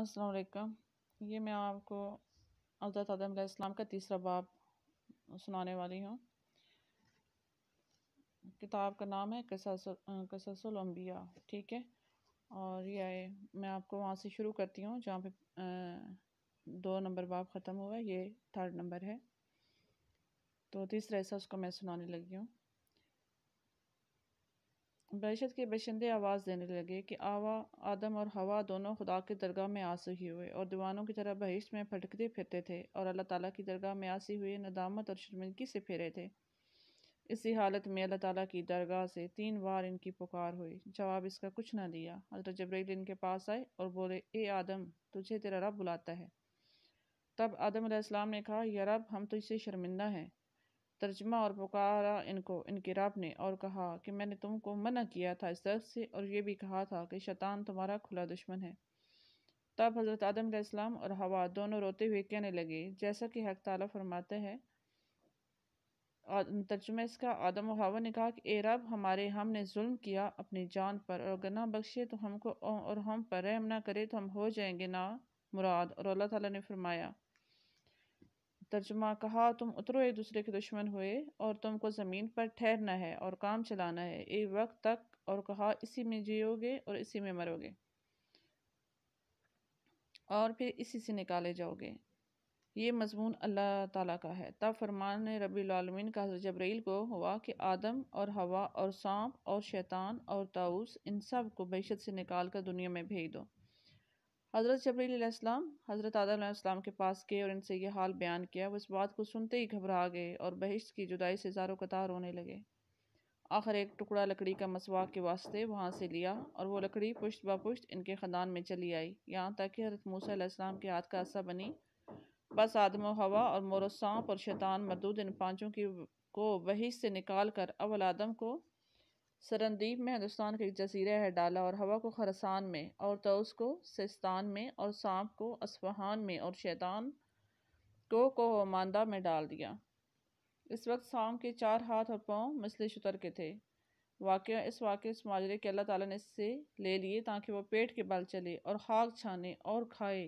असलकम ये मैं आपको हज़रत आदम इस्लाम का तीसरा बाब सुनाने वाली हूँ किताब का नाम है कससल ठीक है और ये आए मैं आपको वहाँ से शुरू करती हूँ जहाँ पे दो नंबर बाब ख़त्म हुआ है ये थर्ड नंबर है तो तीसरा ऐसा उसको मैं सुनाने लगी हूँ दहशत के बशिंदे आवाज़ देने लगे कि आवा आदम और हवा दोनों खुदा के दरगाह में आंसू हुए और दीवानों की तरह बहिश्त में फटकते फिरते थे और अल्लाह ताला की दरगाह में आंसी हुए नदामत और शर्मिंदगी से फिरे थे इसी हालत में अल्लाह ताला की दरगाह से तीन बार इनकी पुकार हुई जवाब इसका कुछ ना दिया हजरत जबरी इनके पास आए और बोले ए आदम तुझे तेरा रब बुलाता है तब आदम ने कहा यह रब हम इसे शर्मिंदा हैं तर्जमा और पुकारा इनको रब ने और कहा कि मैंने तुमको मना किया था इस दर्द से और ये भी कहा था कि शैतान तुम्हारा खुला दुश्मन है तब हज़रत आदम इस्लाम और हवा दोनों रोते हुए कहने लगे जैसा कि हक ताला फरमाते हैं तर्जुमा इसका आदम और हवा ने कहा कि ए रब हमारे हमने जुल्म किया अपनी जान पर और गना बख्शे तो हमको और हम पर रहम ना करे तो हम हो जाएंगे ना मुराद और अल्लाह ताला ने फरमाया तर्जुमा कहा तुम उतरो एक दूसरे के दुश्मन हुए और तुमको ज़मीन पर ठहरना है और काम चलाना है एक वक्त तक और कहा इसी में जियोगे और इसी में मरोगे और फिर इसी से निकाले जाओगे ये मजमून अल्लाह ताला का है तब फरमान रबीआलमिन का जबरील को हुआ कि आदम और हवा और सांप और शैतान और ताउस इन सब को बहशत से निकाल कर दुनिया में भेज दो हज़रत जबरीम हज़रत आदम के पास गए और इनसे यह हाल बयान किया वो इस बात को सुनते ही घबरा गए और बहिश्त की जुदाई से ज़ारो कतार रोने लगे आखिर एक टुकड़ा लकड़ी का मसवाक के वास्ते वहाँ से लिया और वो लकड़ी पुश्त बपुश्त इनके ख़दान में चली आई यहाँ तक कि हज़रत मूसम के हाथ का असा बनी बस आदम हवा और मोर सांप और शैतान मरदूद इन पाँचों की को वही से निकाल कर अवल आदम को सरनदीप में हिंदुस्तान का एक जजीरा है डाला और हवा को खरसान में और तोस को सिस्तान में और सांप को असफहान में और शैतान को कोहमानदा में डाल दिया इस वक्त सांप के चार हाथ और पाँव मसले शुतर के थे वाक़ इस वाक्य इस माजरे के अल्लाह ताला ने इससे ले लिए ताकि वो पेट के बल चले और खाक छाने और खाए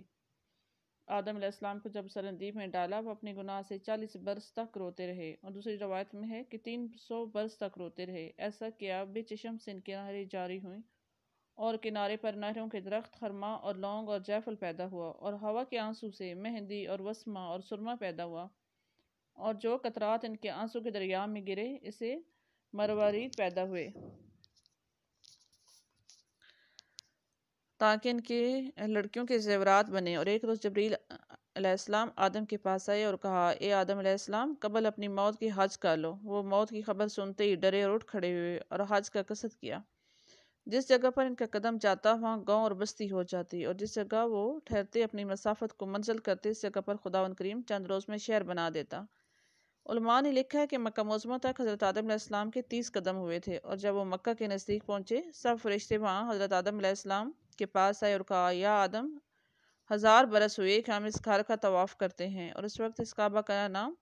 आदम आदम को जब सरंदीप में डाला वह अपने गुनाह से चालीस बरस तक रोते रहे और दूसरी रवायत में है कि तीन सौ बरस तक रोते रहे ऐसा किया चशम से किनारे जारी हुई और किनारे पर नहरों के दरख्त खरमा और लौंग और जैफल पैदा हुआ और हवा के आंसू से मेहंदी और वसमा और सुरमा पैदा हुआ और जो कतरात इनके आंसू के दरिया में गिरे इसे मरवारी पैदा हुए ताकि इनके लड़कियों के जेवरात बने और एक रोज़ जबरील आदम के पास आए और कहा ए आदम कबल अपनी मौत की हज कर लो वो मौत की खबर सुनते ही डरे और उठ खड़े हुए और हज का कसद किया जिस जगह पर इनका कदम जाता वहाँ गांव और बस्ती हो जाती और जिस जगह वो ठहरते अपनी मसाफत को मंजिल करते इस जगह पर खुदा करीम चंद रोज़ में शहर बना देता उलमा ने लिखा है कि मक्का मौजमा तक हज़रत आदम आदम्सम के तीस कदम हुए थे और जब वो मक्का के नज़दीक पहुँचे सब फरिश्ते वहाँ हज़रत आदम के पास आए और कहा या आदम हज़ार बरस हुए कि हम इस घर का तवाफ़ करते हैं और उस वक्त इस काबा का नाम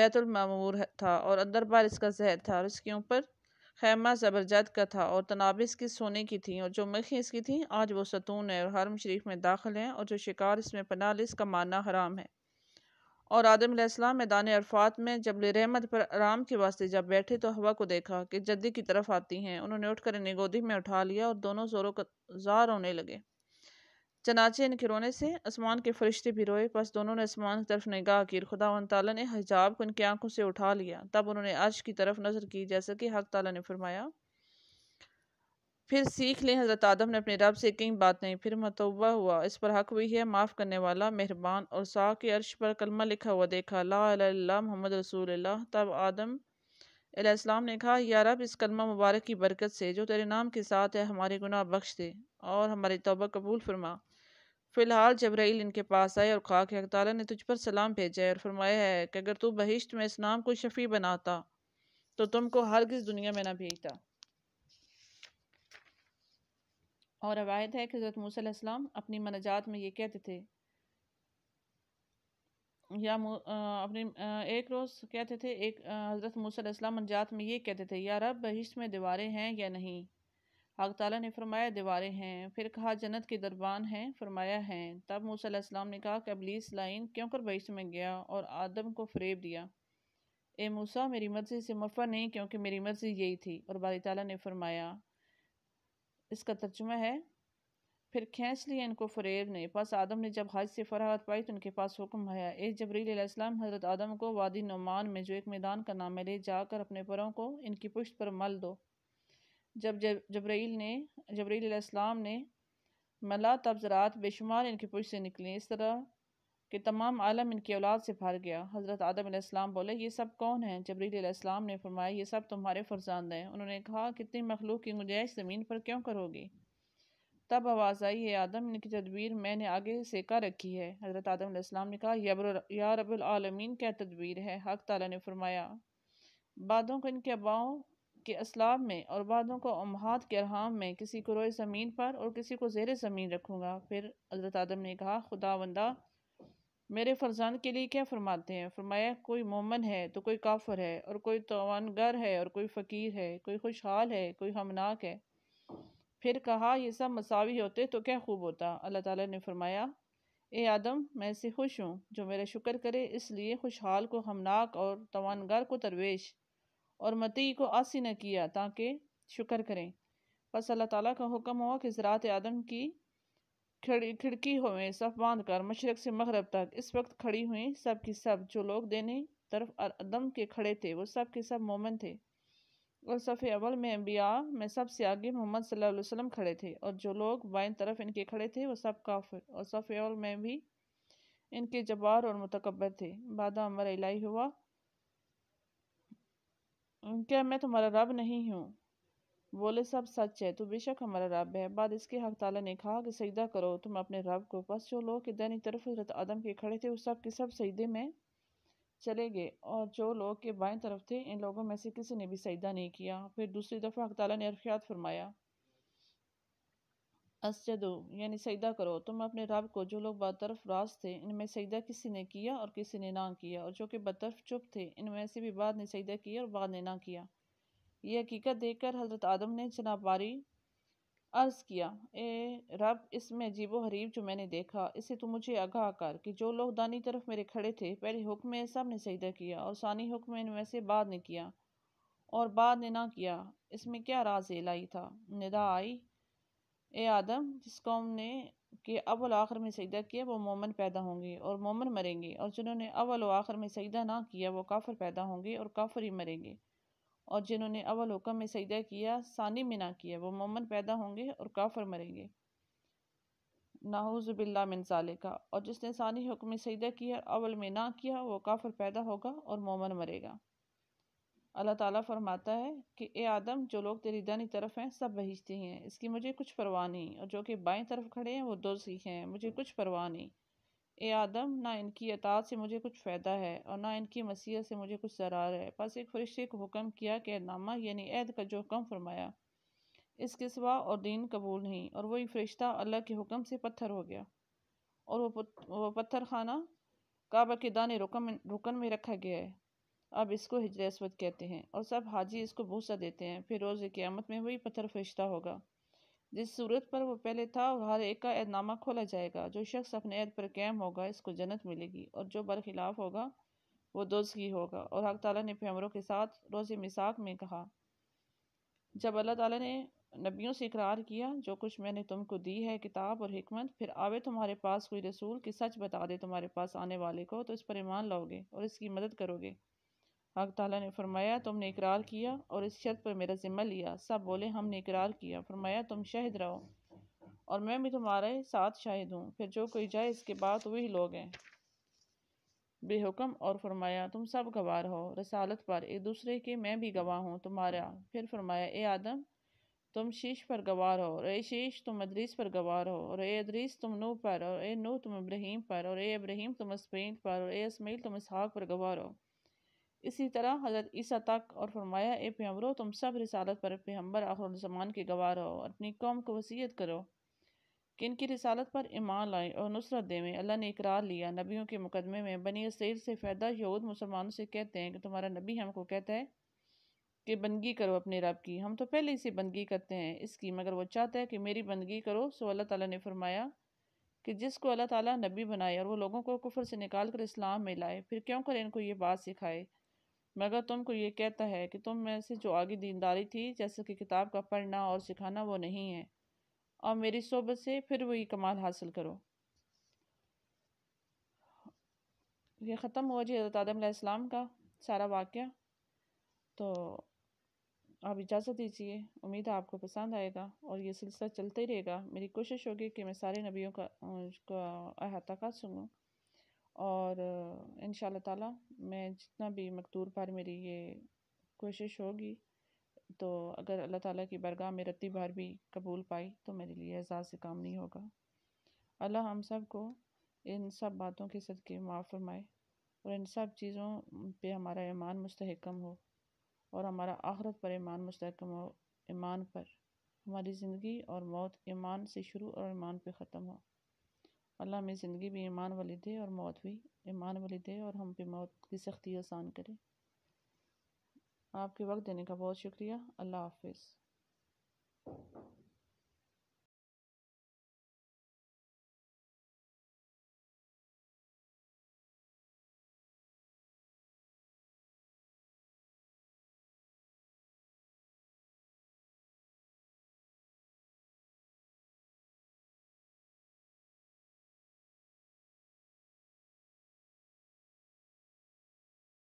बैतुलमूर था और अंदर बार इसका जहर था और इसके ऊपर खैमा ज़बरजद का था और तनाब इसकी सोने की थी और जो मखी इसकी थी आज वो सतून है और हरम शरीफ में दाखिल हैं और जो शिकार इसमें पना ले इसका माना हराम है और आदम मैदान अरफात में जबल रहमत पर आराम के वास्ते जब बैठे तो हवा को देखा कि जद्दी की तरफ आती हैं उन्होंने उठकर इन्हें गोदी में उठा लिया और दोनों जोरों का जार होने लगे चनाचे इन खिरोने से आसमान के फरिश्ते भी रोए बस दोनों ने आसमान की तरफ निगाह की खुदा तला ने हजाब को इनकी आंखों से उठा लिया तब उन्होंने अर्श की तरफ नजर की जैसा कि हक तला ने फरमाया फिर सीख लें हज़रत आदम ने अपने रब से कई बात नहीं फिर मतवा हुआ इस पर हक हुई है माफ़ करने वाला मेहरबान और सा के अर्श पर कलमा लिखा हुआ देखा ला मोहम्मद रसूल तब आदम इस्लाम ने कहा या रब इस कलमा मुबारक की बरकत से जो तेरे नाम के साथ है हमारे गुनाह बख्श दे और हमारी तोबा कबूल फरमा फ़िलहाल जबराइल इनके पास आए और कहा कि ताला ने तुझ पर सलाम भेजा है और फरमाया है कि अगर तू बहिश्त में इस नाम को शफ़ी बनाता तो तुमको हर किस दुनिया में ना भेजता और रवायत है कि हज़रत मूसम अपनी मनाजात में ये कहते थे या अपने एक रोज़ कहते थे एक हज़रत मूसम मनजात में ये कहते थे या रब बहिश में दीवारें हैं या नहीं आग तला ने फरमाया दीवारें हैं फिर कहा जन्नत के दरबान हैं फरमाया हैं तब मूसम ने कहा कि अबलीस लाइन क्यों कर बहिश में गया और आदम को फ्रेब दिया ए मूसा मेरी मर्ज़ी से मफा नहीं क्योंकि मेरी मर्ज़ी यही थी और बारी ताली ने फरमाया इसका तर्जुमा है फिर खींच लिया इनको फरेब ने पास आदम ने जब हज से फराहत पाई तो उनके पास हुक्म आया ए जबरीलम हज़रत आदम को वादी नुमान में जो एक मैदान का नाम है ले जाकर अपने परों को इनकी पुश्त पर मल दो जब जब जबरील ने जबरीलम ने मला तब ज़रात बेशुमार इनकी पुश्त से निकली इस तरह कि तमाम आलम इनकी औलाद से भर गया हज़रत आदम बोले ये सब कौन हैं जबरील ने फरमाया ये सब तुम्हारे फरजान हैं उन्होंने कहा कितनी मखलूक की गुंजाइश ज़मीन पर क्यों करोगी तब आवाज़ आई है आदम इनकी तदबीर मैंने आगे से कर रखी है हज़रत आदम ने कहा यबर या रबालमीन क्या तदबीर है हक तला ने फरमाया बादों को इनके अबाओं के असलाब में और बादों को अमहात के अरहाम में किसी को रोए ज़मीन पर और किसी को जेर ज़मीन रखूँगा फिर हज़रत आदम ने कहा खुदा वंदा मेरे फरजान के लिए क्या फरमाते हैं फरमाया कोई मोमन है तो कोई काफर है और कोई तोानगर है और कोई फ़कीर है कोई खुशहाल है कोई हमनाक है फिर कहा ये सब मसावी होते तो क्या खूब होता अल्लाह ताला ने फरमाया ए आदम मैं से खुश हूँ जो मेरा शुक्र करे इसलिए खुशहाल को हमनाक और तोानगर को तरवेश और मती को आसी न किया ताकि शुक्र करें बस अल्लाह ताली का हुक्म हुआ कि ज़रात आदम की खिड़ खिड़की में सब बांध कर मशरक से मगरब तक इस वक्त खड़ी हुई सब की सब जो लोग देने तरफ अदम के खड़े थे वो सब के सब मोमन थे और सफ़े अवल में अम्बिया में सबसे आगे मोहम्मद सल्लल्लाहु अलैहि वसल्लम खड़े थे और जो लोग बाएं तरफ इनके खड़े थे वो सब काफिर और सफ़े अवल में भी इनके जबार और मतकबर थे बाद अमर अलाई हुआ क्या मैं तुम्हारा रब नहीं हूँ बोले सब सच है तो बेशक हमारा रब है बाद इसके हक ताला ने कहा कि सजदा करो तुम अपने रब को बस जो लोग दैनिक तरफ हजरत आदम के खड़े थे उस सब के सब सजदे में चले गए और जो लोग के बाएं तरफ थे इन लोगों में से किसी ने भी सजदा नहीं किया फिर दूसरी दफ़ा हक ताला ने अरफियात फरमाया असजदो यानी सजदा करो तुम अपने रब को जो लोग बतरफ रास थे इनमें सजदा किसी ने किया और किसी ने ना किया और जो कि बतरफ चुप थे इनमें से भी बाद ने सजदा किया और बाद ने ना किया ये हकीकत देख कर हज़रत आदम ने जनाब बारी अर्ज़ किया ए रब इसमें व हरीब जो मैंने देखा इसे तो मुझे आगाह कर कि जो लोग दानी तरफ मेरे खड़े थे पहले हुक्म में सब ने सजदा किया और सानी हुक्म में इनमें से बाद ने किया और बाद ने ना किया इसमें क्या राज लाई था निदा आई ए आदम जिस कौम ने कि अवल आखिर में सजदा किया वो मोमन पैदा होंगे और मोमन मरेंगे और जिन्होंने अवल व आखिर में सजदा ना किया वो काफिर पैदा होंगे और काफिर ही मरेंगे और जिन्होंने हुक्म में सजदा किया सानी में ना किया वो मोमन पैदा होंगे और काफर मरेंगे नाहूज़बिल्ला मिनसाले का और जिसने सानी हुक्म में सजदा किया अवल में ना किया वो काफर पैदा होगा और मोमन मरेगा अल्लाह ताला फरमाता है कि ए आदम जो लोग तेरी दानी तरफ हैं सब बहिश्ती हैं इसकी मुझे कुछ परवाह नहीं और जो कि बाएं तरफ खड़े हैं वो दो सीखे हैं मुझे कुछ परवाह नहीं ए आदम ना इनकी अताद से मुझे कुछ फ़ायदा है और ना इनकी मसीहत से मुझे कुछ ज़रार है बस एक फरिश्ते को हुक्म किया कि नामा यानी ऐद का जो हुक्म फरमाया इसके सिवा और दीन कबूल नहीं और वही फरिश्ता अल्लाह के हुक्म से पत्थर हो गया और वो वो पत्थर खाना काबा के दाने रुकन रुकन में रखा गया है अब इसको हिजरस्वत कहते हैं और सब हाजी इसको भूसा देते हैं फिर रोज़ क़्यामत में वही पत्थर फरिश्ता होगा जिस सूरत पर वो पहले था हर एक का एदनामा खोला जाएगा जो शख्स अपने ऐद पर कैम होगा इसको जन्नत मिलेगी और जो बरखिलाफ होगा वो दोजगी होगा और हक ताला ने पैमरों के साथ रोज़ मिसाक में कहा जब अल्लाह ताली ने नबियों से इकरार किया जो कुछ मैंने तुमको दी है किताब और हमत फिर आवे तुम्हारे पास कोई रसूल कि सच बता दे तुम्हारे पास आने वाले को तो इस पर ईमान लाओगे और इसकी मदद करोगे हक ताला ने फरमाया तुमने इकरार किया और इस शर्त पर मेरा ज़िम्मा लिया सब बोले हमने इकरार किया फरमाया तुम शाहिद रहो और मैं भी तुम्हारे साथ शाहिद हूँ फिर जो कोई जाए इसके बाद वही लोग हैं बेहुकम और फरमाया तुम सब गवाह रहो रसालत पर एक दूसरे के मैं भी गवाह हूँ तुम्हारा फिर फरमाया ए आदम तुम शीश पर गवार हो और ए शीश तुम अदरीस पर गवार हो और ए अदरीस तुम नूह पर और ए नूह तुम इब्राहिम पर और ए इब्राहिम तुम इसमील पर और ए इसमील तुम इसहाक पर गवार हो इसी तरह हज़रत ईसा तक और फरमाया ए पैम्बरो तुम सब रिसालत पर पैम्बर आखिर जमान के गवार हो अपनी कौम को वसीयत करो कि इनकी रिसालत पर ईमान लाए और नुसरत देवें अल्लाह ने इकरार लिया नबियों के मुकदमे में बनी इसराइल से फ़ायदा यहूद मुसलमानों से कहते हैं कि तुम्हारा नबी हमको कहता है कि बंदगी करो अपने रब की हम तो पहले ही से बंदगी करते हैं इसकी मगर वो चाहता है कि मेरी बंदगी करो सो अल्लाह ताला ने फरमाया कि जिसको अल्लाह ताला नबी बनाए और वो लोगों को कुफर से निकाल कर इस्लाम में लाए फिर क्यों करें इनको ये बात सिखाए मगर तुमको ये कहता है कि तुम में से जो आगे दीनदारी थी जैसे कि किताब का पढ़ना और सिखाना वो नहीं है और मेरी सोबत से फिर वही कमाल हासिल करो ये ख़त्म हुआ जी हज़रत आदम का सारा वाक़ तो आप इजाज़त दीजिए उम्मीद है आपको पसंद आएगा और ये सिलसिला चलता ही रहेगा मेरी कोशिश होगी कि मैं सारे नबियों का का अहाता कर सकूँ और इन ताला मैं जितना भी मकदूर भर मेरी ये कोशिश होगी तो अगर अल्लाह ताला की बरगाह में रत्ती भर भी कबूल पाई तो मेरे लिए एजाज़ से काम नहीं होगा अल्लाह हम सब को इन सब बातों के सदक़े माफ़ फरमाए और इन सब चीज़ों पे हमारा ईमान मस्तकम हो और हमारा आखरत पर ईमान मुस्तकम हो ईमान पर हमारी ज़िंदगी और मौत ईमान से शुरू और ईमान पे ख़त्म हो अल्लाह हमें ज़िंदगी भी ईमान वाली दे और मौत भी ईमान वाली दे और हम पे मौत की सख्ती आसान करे आपके वक्त देने का बहुत शुक्रिया अल्लाह हाफिज़